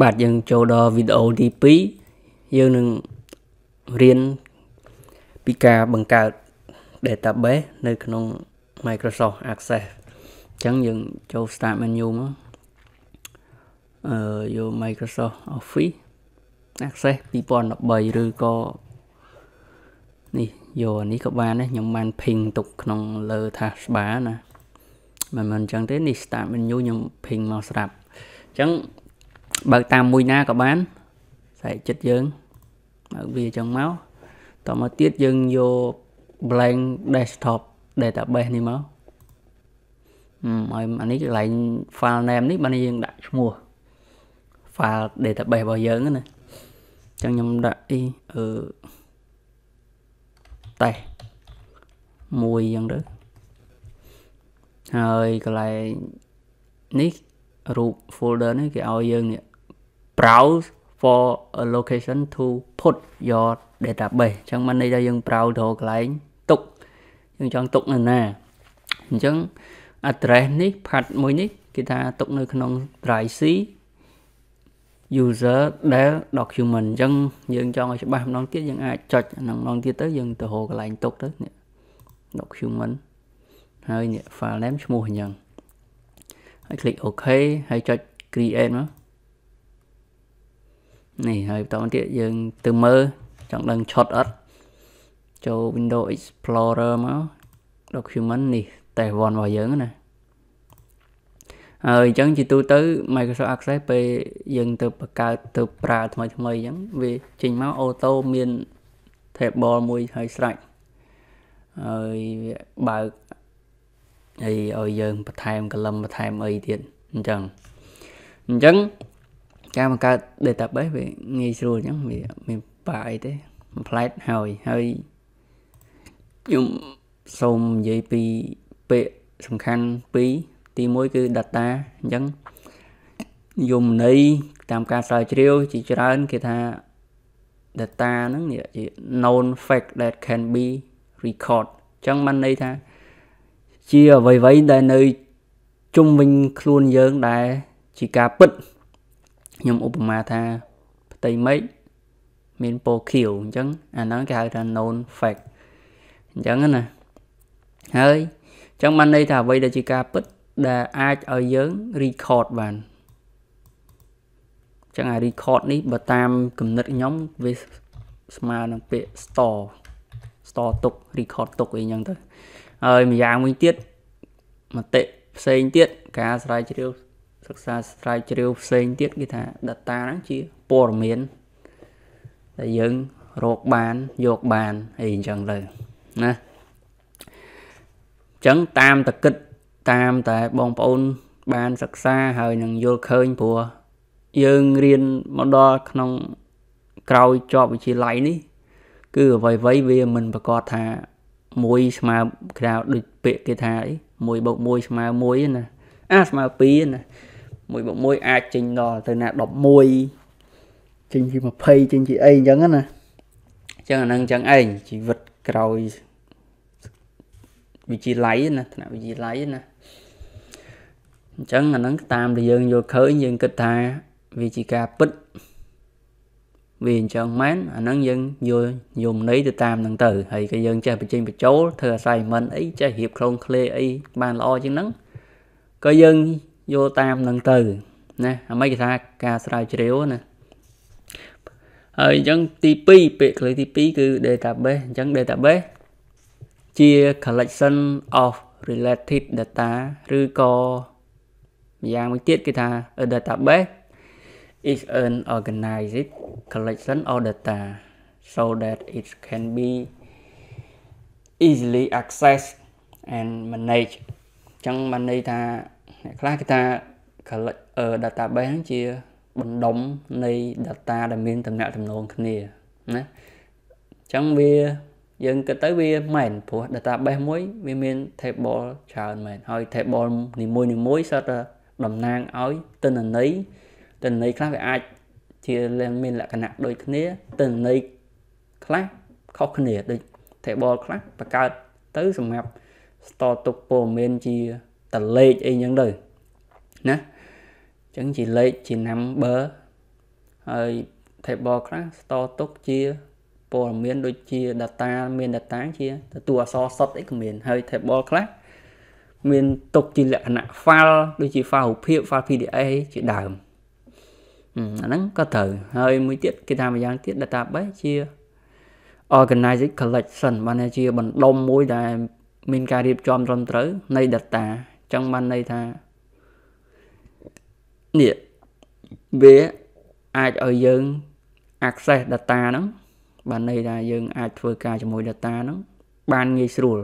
បាទយើងចូលដល់វីដេអូទី2យើងនឹងរៀនពីការបង្កើត database នៅក្នុង Microsoft Access អញ្ចឹងយើងចូល Start menu មកអឺយក Microsoft Office Access 2013ឬក៏នេះយកនេះក៏បានដែរខ្ញុំបាន ping ទុកក្នុងលើ taskbar ណាមិនមិនអញ្ចឹងទេនេះ Start menu ខ្ញុំ ping មកស្រាប់អញ្ចឹងបើកតាមមួយណាក៏បានស្រែកចិត្តយើងបើកវាចឹងមកតមកទៀតយើងយក blank desktop database នេះមកហើយអានេះកន្លែង file name នេះបានយើងដាក់ឈ្មោះ file database របស់យើងណាចឹងខ្ញុំដាក់អីអឺតេសមួយចឹងទៅហើយកន្លែងនេះរូប folder នេះគេឲ្យយើងនេះ browse for a location to put your database អញ្ចឹងមិនន័យថាយើង browse រកកន្លែងទុកយើងចង់ទុកនៅណាអញ្ចឹង address នេះ path មួយនេះគេថាទុកនៅក្នុង drive C user del document អញ្ចឹងយើងចង់ឲ្យច្បាស់ម្ដងទៀតយើងអាចចុចហ្នឹងម្ដងទៀតទៅយើងទៅរកកន្លែងទុកទៅនេះ document ហើយនេះ file name ឈ្មោះអញ្ចឹងហើយ click OK ហើយចុច create មកនេះហើយបន្តមកទៀតយើងទៅមើលចង់ដឹងឆុតអត់ចូល Windows Explorer មក document នេះ test 1របស់យើងណាហើយអញ្ចឹងជាទូទៅ Microsoft Access ពេលយើងទៅបង្កើតទៅប្រើ ថ្មីថ្មីអញ្ចឹងវាចេញមក auto មាន table មួយហើយស្រេចហើយវាបើកអីឲ្យយើងបន្ថែមកលឹមបន្ថែមអីទៀតអញ្ចឹងអញ្ចឹងការបង្កើត database វាងាយស្រួលអញ្ចឹងវា មានបាក់អីទេផ្លែតហើយហើយខ្ញុំសូមនិយាយពីពាក្យសំខាន់ពីរទី1គឺ data អញ្ចឹងយមន័យតាមការស្រាវជ្រាវ ជាច្រើន គេថា data ហ្នឹងជា known fact that can be record អញ្ចឹងបានន័យថា ជាអ្វីៗដែលនៅជុំវិញខ្លួនយើងដែល ជាការពិតខ្ញុំឧបមាថាផ្ទៃមេឃមានពណ៌ខៀវអញ្ចឹងអាហ្នឹងគេហៅថា known fact អញ្ចឹងណាហើយអញ្ចឹងបានន័យថាអ្វីដែលជាការពិតដែលអាចឲ្យយើង record បានអញ្ចឹងអា record នេះបើតាមគំនិតខ្ញុំវាស្មើនឹងពាក្យ store store ទុក record ទុកអីចឹងទៅហើយម្យ៉ាងវិញទៀតមតិផ្សេងទៀតការស្រាវជ្រាវសិក្សាស្រាវជ្រាវផ្សេងទៀតគេថា data ហ្នឹងជាព័ត៌មានដែលយើងរកបានយកបានអីអញ្ចឹងទៅណាអញ្ចឹងតាមតកិតតាមតែបងប្អូនបានសិក្សាហើយនឹងយល់ឃើញព្រោះយើងរៀនមកដល់ក្នុងក្រោយជាប់វិទ្យាល័យនេះ គឺអ្វីអ្វីវាមិនប្រកាសថា មួយស្មើក្រៅដូចពាក្យគេថាអី 1+1 ស្មើ1ណាអាស្មើ2ណា1បូក1អាចចេញដល់ទៅណា11ចេញជា20ចេញជាអីអញ្ចឹងណាអញ្ចឹងអានឹងអញ្ចឹងឯងជីវិតក្រោយវិទ្យាល័យណាថ្នាក់វិទ្យាល័យណាអញ្ចឹងអានឹងតាមដែលយើងយល់ឃើញយើងគិតថាវាជាការពិតវាអញ្ចឹងមែនអានឹងយើងយល់យមន័យទៅតាមនឹងទៅហើយក៏យើងចេះបញ្ចេញបញ្ចូលធ្វើ assignment អីចេះរៀបខ្លងឃ្លេអីបានល្អជាងហ្នឹងក៏យើងយល់តាមនឹងទៅណាអាមិនគេថាការស្រាវជ្រាវណាហើយអញ្ចឹងទី2ពាក្យខ្លីទី2គឺ database អញ្ចឹង database ជា collection of related data ឬក៏ម្យ៉ាងមួយទៀតគឺថា a database is an organized collection of data so that it can be easily accessed and managed អញ្ចឹងបានន័យថាអ្នកខ្លះគេថា collect database ហ្នឹងជាបណ្ដុំនៃ data ដែលមានតំណាក់តំណងគ្នាណាអញ្ចឹងវាយើងគិតទៅវាមែនព្រោះ database មួយវាមាន table ច្រើនមែនហើយ table នីមួយនីមួយសុទ្ធតែតំណាងឲ្យទិន្នន័យទិន្នន័យខ្លះវាអាចជាមានលក្ខណៈដូចគ្នាទិន្នន័យខ្លះខុសគ្នាដូច table ខ្លះបង្កើតទៅសម្រាប់ store ទុកព័ត៌មានជាតលេខអីចឹងទៅណាអញ្ចឹងជាលេខជា number ហើយ table ខ្លះ store ទុកជាព័ត៌មានដូចជា data មាន data ជាទទួលអក្សរសុទ្ធអីក៏មាន ហើយ table ខ្លះមានទុកជាលក្ខណៈ file ដូចជា file រូបភាព file PDF ជាដើមអាហ្នឹងក៏ត្រូវហើយមួយទៀតគេថាម្យ៉ាងទៀត database ជា organized collection បានជាបណ្ដុំមួយដែល មាន ការរៀបចំត្រឹមត្រូវនៃ data ចឹងបានន័យថានេះវាអាចឲ្យយើង access data ហ្នឹងបានន័យថាយើងអាចធ្វើការជាមួយ data ហ្នឹងបានងាយស្រួល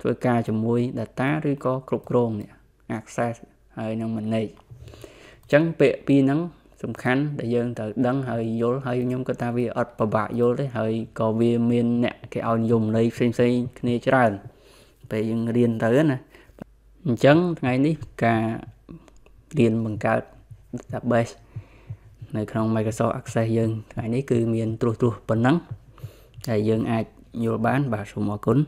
ធ្វើការជាមួយ data ឬក៏គ្រប់គ្រងនេះ access ហើយនឹង manage អញ្ចឹងពាក្យពីរហ្នឹងសំខាន់ដែលយើងត្រូវដឹង ហើយយល់ហើយខ្ញុំគាត់ថាវាអត់ពិបាកយល់ទេហើយក៏វាមានអ្នកគេឲ្យនិយមន័យផ្សេងៗគ្នាច្រើនពេលយើងរៀនទៅណាអញ្ចឹងថ្ងៃនេះការរៀនបង្កើត database នៅក្នុង Microsoft Access យើងថ្ងៃនេះគឺមានត្រួសត្រាសប៉ុណ្ណឹងដែលយើង អាចយល់បាន បាទសូមអរគុណ